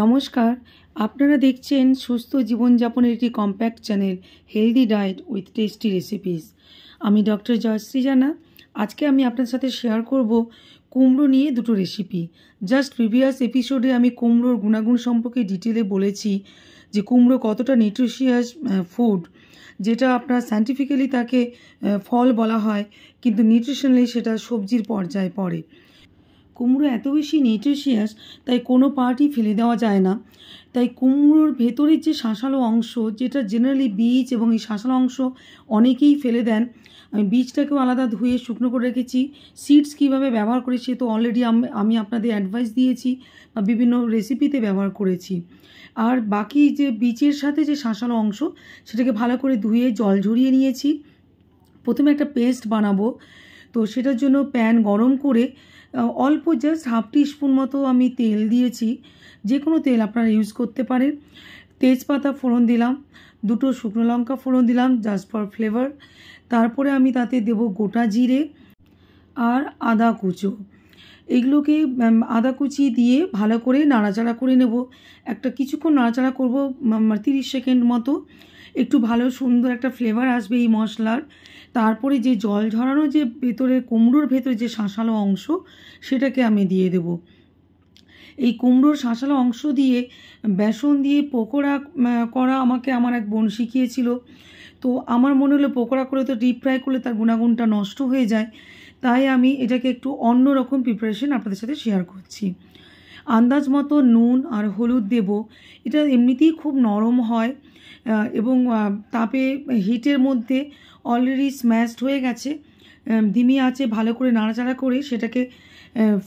নমস্কার আপনারা দেখছেন সুস্থ জীবনযাপনের একটি compact channel healthy diet with tasty recipes আমি ডক্টর জয়শ্রী জানা আজকে আমি আপনার সাথে শেয়ার করব কুমড়ো নিয়ে দুটো রেসিপি জাস্ট প্রিভিয়াস এপিসোডে আমি কুমড়োর গুণাগুণ সম্পর্কে ডিটেলে বলেছি যে কুমড়ো কতটা নিউট্রিশিয়াস ফুড যেটা আপনার সায়েন্টিফিক্যালি তাকে ফল বলা হয় কিন্তু নিউট্রিশনালি সেটা সবজির পর্যায়ে পড়ে কুমড়ো এত বেশি নিউট্রিশিয়াস তাই কোনো পার্টই ফেলে দেওয়া যায় না তাই কুমড়োর ভেতরের যে শাঁসালো অংশ যেটা জেনারেলি বীজ এবং এই শাঁসালো অংশ অনেকেই ফেলে দেন আমি বীজটাকেও আলাদা ধুয়ে শুকনো করে রেখেছি সিডস কীভাবে ব্যবহার করি সে তো অলরেডি আমি আপনাদের অ্যাডভাইস দিয়েছি বা বিভিন্ন রেসিপিতে ব্যবহার করেছি আর বাকি যে বীজের সাথে যে শাঁসালো অংশ সেটাকে ভালো করে ধুয়ে জল ঝরিয়ে নিয়েছি প্রথমে একটা পেস্ট বানাবো তো সেটার জন্য প্যান গরম করে অল্প জাস্ট হাফ টিস্পুন মতো আমি তেল দিয়েছি যে কোনো তেল আপনারা ইউজ করতে পারেন তেজপাতা ফোড়ন দিলাম দুটো শুকনো লঙ্কা ফোড়ন দিলাম জাস্ট ফর ফ্লেভার তারপরে আমি তাতে দেব গোটা জিরে আর আদা কুচো এগুলোকে আদা কুচি দিয়ে ভালো করে নাড়াচাড়া করে নেব একটা কিছুক্ষণ নাড়াচাড়া করবো তিরিশ সেকেন্ড মতো একটু ভালো সুন্দর একটা ফ্লেভার আসবে এই মশলার তারপরে যে জল ঝরানো যে ভেতরে কুমড়োর ভেতরে যে শাঁসালো অংশ সেটাকে আমি দিয়ে দেবো এই কুমড়োর শাঁসালো অংশ দিয়ে বেসন দিয়ে পকোড়া করা আমাকে আমার এক বোন শিখিয়েছিল তো আমার মনে হলো পকোড়া করে তো ডিপ ফ্রাই করলে তার গুণাগুণটা নষ্ট হয়ে যায় তাই আমি এটাকে একটু অন্য রকম প্রিপারেশন আপনাদের সাথে শেয়ার করছি আন্দাজ মতো নুন আর হলুদ দেব এটা এমনিতেই খুব নরম হয় এবং তাপে হিটের মধ্যে অলরেডি স্ম্যাশড হয়ে গেছে ধিমি আছে ভালো করে নাড়াচাড়া করে সেটাকে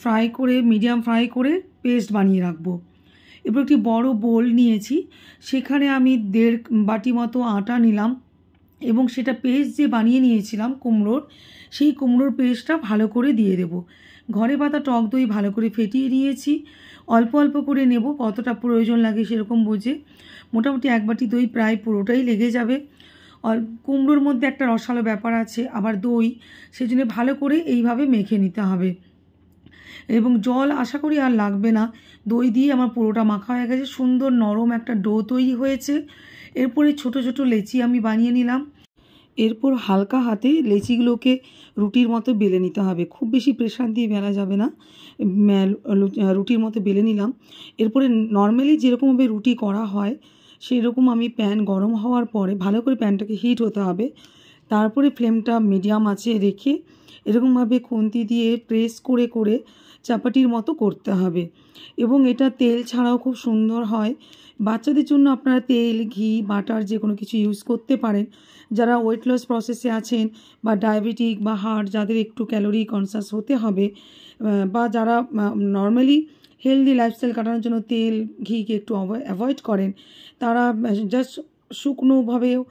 ফ্রাই করে মিডিয়াম ফ্রাই করে পেস্ট বানিয়ে রাখবো এবার একটি বড় বোল নিয়েছি সেখানে আমি দেড় বাটি মতো আটা নিলাম এবং সেটা পেস্ট যে বানিয়ে নিয়েছিলাম কুমড়োর সেই কুমড়োর পেস্টটা ভালো করে দিয়ে দেব ঘরে পাতা টক দই ভালো করে ফেটিয়ে নিয়েছি অল্প অল্প করে নেব কতটা প্রয়োজন লাগে সেরকম বোঝে মোটামুটি এক বাটি দই প্রায় পুরোটাই লেগে যাবে অল কুমড়োর মধ্যে একটা রসালো ব্যাপার আছে আবার দই সেজন্য ভালো করে এইভাবে মেখে নিতে হবে এবং জল আশা করি আর লাগবে না দই দিয়ে আমার পুরোটা মাখা হয়ে গেছে সুন্দর নরম একটা ডো তৈরি হয়েছে এরপরে ছোট ছোট লেচি আমি বানিয়ে নিলাম এরপর হালকা হাতে লেচিগুলোকে রুটির মতো বেলে নিতে হবে খুব বেশি প্রেশার দিয়ে বেলা যাবে না রুটির মতো বেলে নিলাম এরপরে নর্মালি যেরকমভাবে রুটি করা হয় সেরকম আমি প্যান গরম হওয়ার পরে ভালো করে প্যানটাকে হিট হতে হবে তারপরে ফ্লেমটা মিডিয়াম আছে রেখে এরকমভাবে খুন্তি দিয়ে প্রেস করে করে চাপাটির মতো করতে হবে এবং এটা তেল ছাড়াও খুব সুন্দর হয় বাচ্চাদের জন্য আপনারা তেল ঘি বাটার যে কোনো কিছু ইউজ করতে পারেন যারা ওয়েট লস প্রসেসে আছেন বা ডায়াবেটিক বা হার্ট যাদের একটু ক্যালোরি কনসাস হতে হবে বা যারা নর্মালি হেলদি লাইফস্টাইল কাটানোর জন্য তেল ঘিকে একটু অ্যাভয়েড করেন তারা জাস্ট শুকনোভাবেও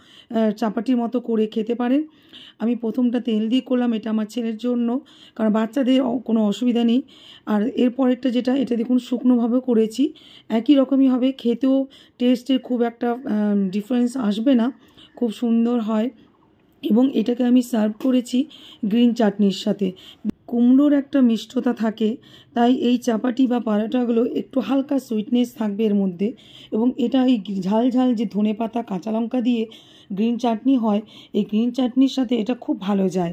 চাপাটির মতো করে খেতে পারেন আমি প্রথমটা তেল দিয়ে করলাম এটা আমার ছেলের জন্য কারণ বাচ্চাদের কোনো অসুবিধা নেই আর এরপরেরটা যেটা এটা দেখুন শুকনোভাবে করেছি একই রকমই হবে খেতেও টেস্টের খুব একটা ডিফারেন্স আসবে না খুব সুন্দর হয় এবং এটাকে আমি সার্ভ করেছি গ্রিন চাটনির সাথে কুমড়োর একটা মিষ্টতা থাকে তাই এই চাপাটি বা পারাটাগুলো একটু হালকা সুইটনেস থাকবে এর মধ্যে এবং এটা এই ঝাল ঝাল যে ধনে পাতা কাঁচা লঙ্কা দিয়ে গ্রিন চাটনি হয় এই গ্রিন চাটনির সাথে এটা খুব ভালো যায়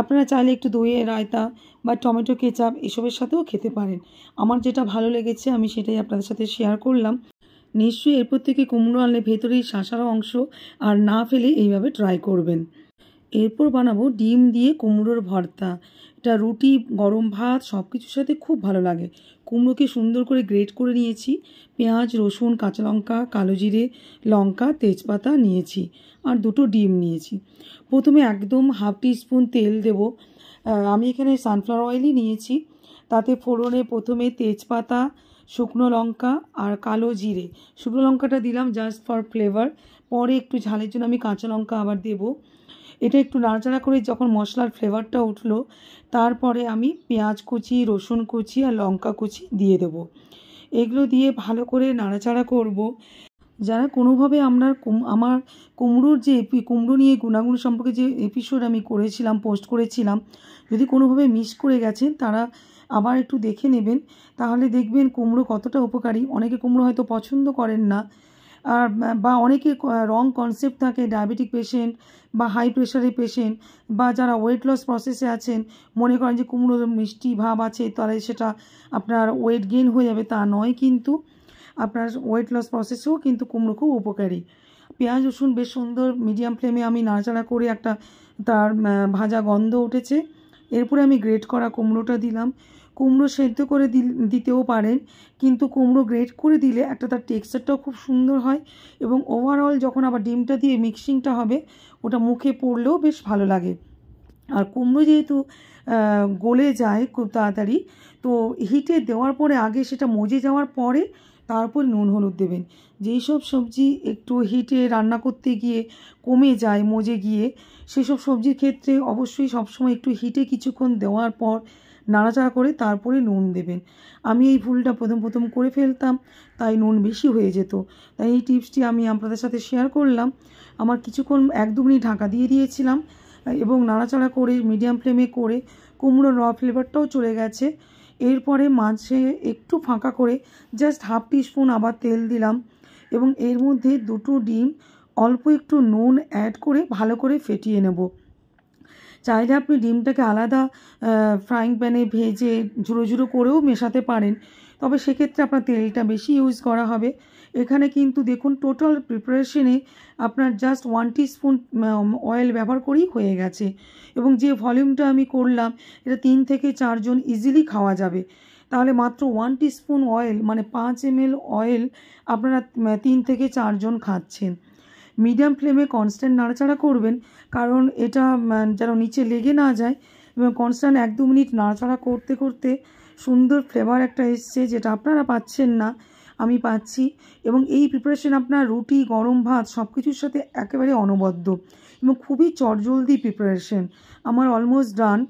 আপনারা চাইলে একটু দইয়ের রায়তা বা টমেটো কেচাপ এসবের সাথেও খেতে পারেন আমার যেটা ভালো লেগেছে আমি সেটাই আপনাদের সাথে শেয়ার করলাম নিশ্চয়ই এরপর থেকে কুমড়ো আনলে ভেতরেই শাঁসারও অংশ আর না ফেলে এইভাবে ট্রাই করবেন এরপর বানাবো ডিম দিয়ে কুমড়োর ভর্তা এটা রুটি গরম ভাত সব কিছুর সাথে খুব ভালো লাগে কুমড়োকে সুন্দর করে গ্রেট করে নিয়েছি পেঁয়াজ রসুন কাঁচা লঙ্কা কালো জিরে লঙ্কা তেজপাতা নিয়েছি আর দুটো ডিম নিয়েছি প্রথমে একদম হাফ টিস্পুন তেল দেব আমি এখানে সানফ্লাওয়ার অয়েলই নিয়েছি তাতে ফোড়নে প্রথমে তেজপাতা শুকনো লঙ্কা আর কালো জিরে শুকনো লঙ্কাটা দিলাম জাস্ট ফর ফ্লেভার পরে একটু ঝালের জন্য আমি কাঁচা লঙ্কা আবার দেবো এটা একটু নাড়াচাড়া করে যখন মশলার ফ্লেভারটা উঠলো তারপরে আমি পেঁয়াজ কুচি রসুন কুচি আর লঙ্কা কুচি দিয়ে দেবো এগুলো দিয়ে ভালো করে নাড়াচাড়া করব যারা কোনোভাবে আমরা আমার কুমড়োর যে এপি কুমড়ো নিয়ে গুণাগুণ সম্পর্কে যে এপিসোড আমি করেছিলাম পোস্ট করেছিলাম যদি কোনোভাবে মিস করে গেছেন তারা আবার একটু দেখে নেবেন তাহলে দেখবেন কুমড়ো কতটা উপকারী অনেকে কুমড়ো হয়তো পছন্দ করেন না আর বা অনেকে রং কনসেপ্ট থাকে ডায়াবেটিক পেশেন্ট বা হাই প্রেশারের পেশেন্ট বা যারা ওয়েট লস প্রসেসে আছেন মনে করেন যে কুমড়োর মিষ্টি ভাব আছে তাহলে সেটা আপনার ওয়েট গেইন হয়ে যাবে তা নয় কিন্তু আপনার ওয়েট লস প্রসেসেও কিন্তু কুমড়ো খুব উপকারী পেঁয়াজ রসুন বেশ সুন্দর মিডিয়াম ফ্লেমে আমি নাড়াচাড়া করে একটা তার ভাজা গন্ধ উঠেছে এরপরে আমি গ্রেট করা কুমড়োটা দিলাম কুমড়ো সেদ্ধ করে দিতেও পারেন কিন্তু কুমড়ো গ্রেট করে দিলে একটা তার টেক্সচারটাও খুব সুন্দর হয় এবং ওভারঅল যখন আবার ডিমটা দিয়ে মিক্সিংটা হবে ওটা মুখে পড়লেও বেশ ভালো লাগে আর কুমড়ো যেহেতু গলে যায় খুব তাড়াতাড়ি তো হিটে দেওয়ার পরে আগে সেটা মজে যাওয়ার পরে তারপর নুন হলুদ দেবেন যেই সব সবজি একটু হিটে রান্না করতে গিয়ে কমে যায় মজে গিয়ে সেসব সবজির ক্ষেত্রে অবশ্যই সবসময় একটু হিটে কিছুক্ষণ দেওয়ার পর নাড়াচাড়া করে তারপরে নুন দেবেন আমি এই ভুলটা প্রথম প্রথম করে ফেলতাম তাই নুন বেশি হয়ে যেত তাই এই টিপসটি আমি আপনাদের সাথে শেয়ার করলাম আমার কিছুক্ষণ এক দু মিনিট ঢাকা দিয়ে দিয়েছিলাম এবং নাড়াচাড়া করে মিডিয়াম ফ্লেমে করে কুমড়ো র ফ্লেভারটাও চলে গেছে এরপরে মাঝে একটু ফাঁকা করে জাস্ট হাফ টিস্পুন আবার তেল দিলাম এবং এর মধ্যে দুটো ডিম অল্প একটু নুন অ্যাড করে ভালো করে ফেটিয়ে নেব চাইলে আপনি ডিমটাকে আলাদা ফ্রাইং প্যানে ভেজে ঝুড়ো ঝুড়ো করেও মেশাতে পারেন তবে সেক্ষেত্রে আপনার তেলটা বেশি ইউজ করা হবে এখানে কিন্তু দেখুন টোটাল প্রিপারেশনে আপনার জাস্ট ওয়ান স্পুন অয়েল ব্যবহার করেই হয়ে গেছে এবং যে ভলিউমটা আমি করলাম এটা তিন থেকে চারজন ইজিলি খাওয়া যাবে তাহলে মাত্র ওয়ান স্পুন অয়েল মানে পাঁচ এম অয়েল আপনারা তিন থেকে চারজন খাচ্ছেন মিডিয়াম ফ্লেমে কনস্ট্যান্ট নাড়াচাড়া করবেন কারণ এটা যেন নিচে লেগে না যায় এবং কনস্ট্যান্ট এক দু মিনিট নাড়াচাড়া করতে করতে সুন্দর ফ্লেভার একটা এসছে যেটা আপনারা পাচ্ছেন না আমি পাচ্ছি এবং এই প্রিপারেশন আপনার রুটি গরম ভাত সব কিছুর সাথে একেবারে অনবদ্য এবং খুবই চটজলদি প্রিপারেশন আমার অলমোস্ট ডান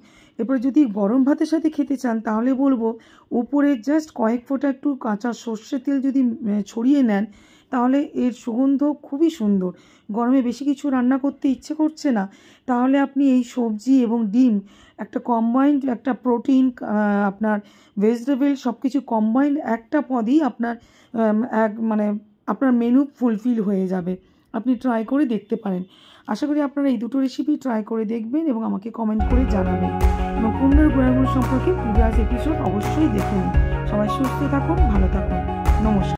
এরপরে যদি গরম ভাতের সাথে খেতে চান তাহলে বলবো উপরে জাস্ট কয়েক ফোঁটা একটু কাঁচা সর্ষের তেল যদি ছড়িয়ে নেন তাহলে এর সুগন্ধ খুবই সুন্দর গরমে বেশি কিছু রান্না করতে ইচ্ছে করছে না তাহলে আপনি এই সবজি এবং ডিম একটা কম্বাইন্ড একটা প্রোটিন আপনার ভেজিটেবল সব কিছু কম্বাইন্ড একটা পদই আপনার এক মানে আপনার মেনু ফুলফিল হয়ে যাবে আপনি ট্রাই করে দেখতে পারেন আশা করি আপনারা এই দুটো রেসিপি ট্রাই করে দেখবেন এবং আমাকে কমেন্ট করে জানাবেন এবং কুমড়োর গুঁড়াগুলো সম্পর্কে প্রিভিয়াস এপিসোড অবশ্যই দেখুন সবাই সুস্থ থাকুন ভালো থাকুন নমস্কার